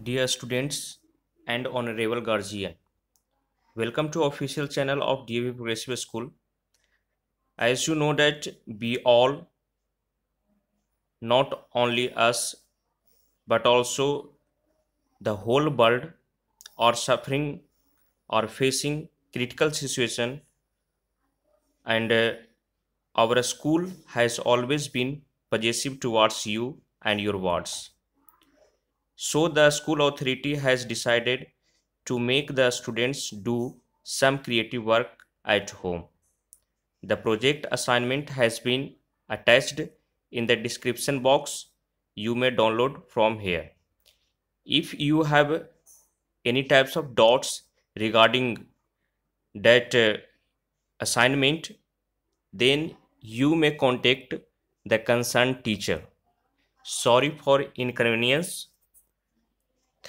Dear students and honorable guardian, welcome to official channel of DAV Progressive School. As you know that we all, not only us, but also the whole world are suffering or facing critical situation and uh, our school has always been possessive towards you and your words. So the school authority has decided to make the students do some creative work at home. The project assignment has been attached in the description box you may download from here. If you have any types of doubts regarding that uh, assignment, then you may contact the concerned teacher. Sorry for inconvenience.